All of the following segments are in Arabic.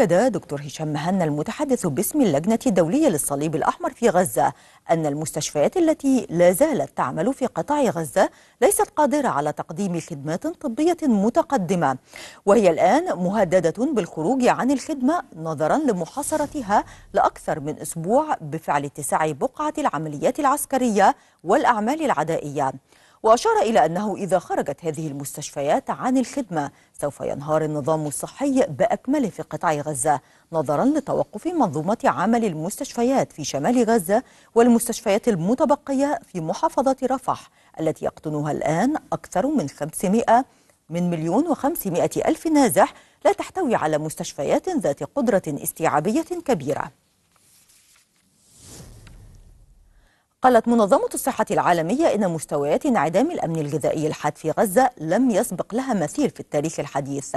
أكد دكتور هشام مهنا المتحدث باسم اللجنة الدولية للصليب الأحمر في غزة أن المستشفيات التي لا زالت تعمل في قطاع غزة ليست قادرة على تقديم خدمات طبية متقدمة وهي الآن مهددة بالخروج عن الخدمة نظرا لمحاصرتها لأكثر من أسبوع بفعل اتساع بقعة العمليات العسكرية والأعمال العدائية وأشار إلى أنه إذا خرجت هذه المستشفيات عن الخدمة سوف ينهار النظام الصحي بأكمله في قطاع غزة نظرا لتوقف منظومة عمل المستشفيات في شمال غزة والمستشفيات المتبقية في محافظة رفح التي يقطنها الآن أكثر من 500 من مليون وخمسمائة ألف نازح لا تحتوي على مستشفيات ذات قدرة استيعابية كبيرة قالت منظمة الصحة العالمية إن مستويات انعدام الأمن الغذائي الحاد في غزة لم يسبق لها مثيل في التاريخ الحديث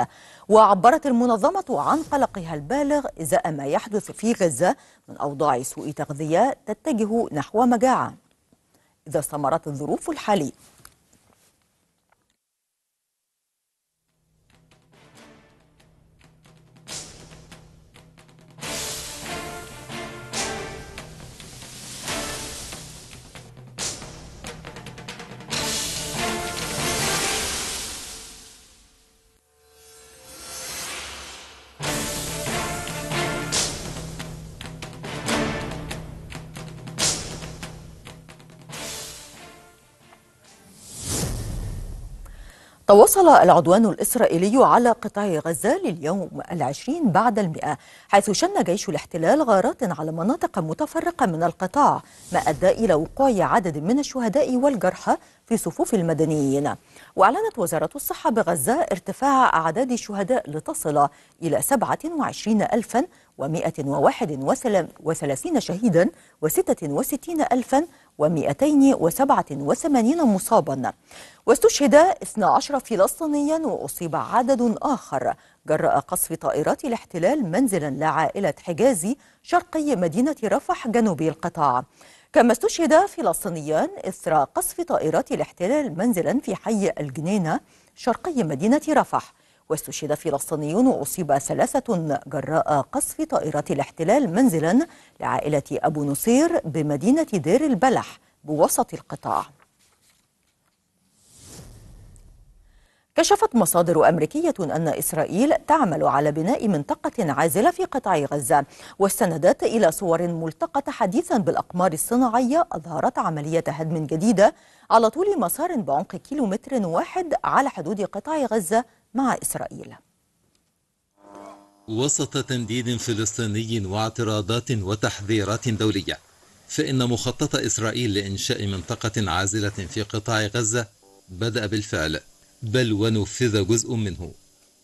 وعبرت المنظمة عن قلقها البالغ إزاء ما يحدث في غزة من أوضاع سوء تغذية تتجه نحو مجاعة إذا استمرت الظروف الحالية وصل العدوان الإسرائيلي على قطاع غزة لليوم العشرين بعد المئة حيث شن جيش الاحتلال غارات على مناطق متفرقة من القطاع ما أدى إلى وقوع عدد من الشهداء والجرحى في صفوف المدنيين وأعلنت وزارة الصحة بغزة ارتفاع أعداد الشهداء لتصل إلى 27131 شهيدا و 66000 و287 مصابا واستشهد 12 فلسطينيا وأصيب عدد آخر جراء قصف طائرات الاحتلال منزلا لعائلة حجازي شرقي مدينة رفح جنوبي القطاع كما استشهد فلسطينيان إثر قصف طائرات الاحتلال منزلا في حي الجنينة شرقي مدينة رفح واستشهد فلسطينيون وأصيب ثلاثة جراء قصف طائرات الاحتلال منزلا لعائلة أبو نصير بمدينة دير البلح بوسط القطاع كشفت مصادر أمريكية أن إسرائيل تعمل على بناء منطقة عازلة في قطاع غزة واستندت إلى صور ملتقطة حديثا بالأقمار الصناعية أظهرت عملية هدم جديدة على طول مسار بعمق كيلومتر واحد على حدود قطاع غزة مع إسرائيل وسط تنديد فلسطيني واعتراضات وتحذيرات دولية فإن مخطط إسرائيل لإنشاء منطقة عازلة في قطاع غزة بدأ بالفعل بل ونفذ جزء منه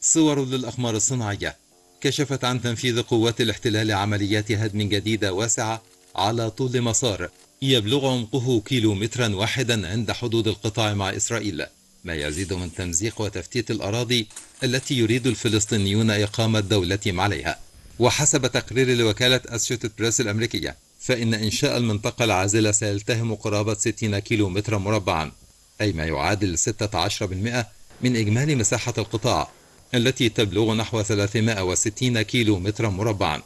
صور للأقمار الصناعية كشفت عن تنفيذ قوات الاحتلال عمليات هدم جديدة واسعة على طول مسار يبلغ عمقه كيلومترا واحدا عند حدود القطاع مع إسرائيل ما يزيد من تمزيق وتفتيت الأراضي التي يريد الفلسطينيون إقامة دولتهم عليها وحسب تقرير لوكالة أسوشيتد بريس الأمريكية فإن إنشاء المنطقة العازلة سيلتهم قرابة 60 كيلو مترا مربعا أي ما يعادل 16% من إجمالي مساحة القطاع التي تبلغ نحو 360 كيلو مترا مربعا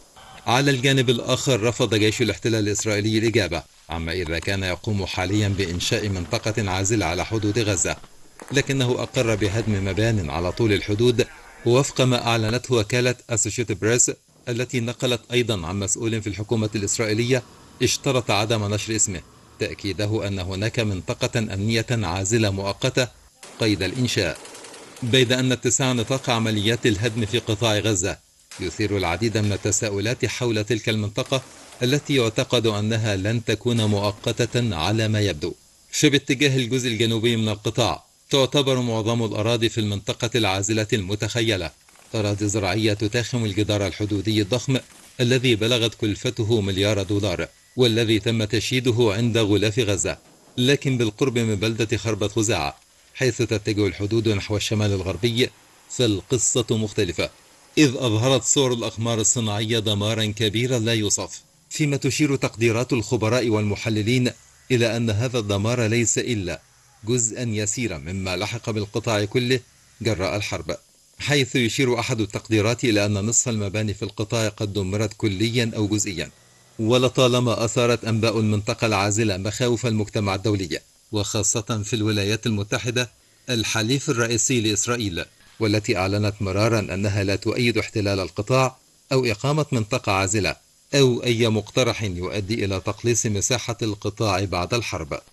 على الجانب الآخر رفض جيش الاحتلال الإسرائيلي الإجابة عما إذا كان يقوم حاليا بإنشاء منطقة عازلة على حدود غزة لكنه أقر بهدم مبان على طول الحدود وفق ما أعلنته وكالة أسوشيت بريس التي نقلت أيضا عن مسؤول في الحكومة الإسرائيلية اشترط عدم نشر اسمه تأكيده أن هناك منطقة أمنية عازلة مؤقتة قيد الإنشاء بيد أن اتساع نطاق عمليات الهدم في قطاع غزة يثير العديد من التساؤلات حول تلك المنطقة التي يعتقد أنها لن تكون مؤقتة على ما يبدو في باتجاه الجزء الجنوبي من القطاع تعتبر معظم الأراضي في المنطقة العازلة المتخيلة أراضي زراعية تتاخم الجدار الحدودي الضخم الذي بلغت كلفته مليار دولار والذي تم تشييده عند غلاف غزة لكن بالقرب من بلدة خربة خزاعة حيث تتجه الحدود نحو الشمال الغربي فالقصة مختلفة إذ أظهرت صور الأقمار الصناعية دمارا كبيرا لا يوصف فيما تشير تقديرات الخبراء والمحللين إلى أن هذا الدمار ليس إلا جزءا يسيرا مما لحق بالقطاع كله جراء الحرب حيث يشير أحد التقديرات إلى أن نصف المباني في القطاع قد دمرت كليا أو جزئيا ولطالما أثارت أنباء المنطقة العازلة مخاوف المجتمع الدولي وخاصة في الولايات المتحدة الحليف الرئيسي لإسرائيل والتي أعلنت مرارا أنها لا تؤيد احتلال القطاع أو إقامة منطقة عازلة أو أي مقترح يؤدي إلى تقليص مساحة القطاع بعد الحرب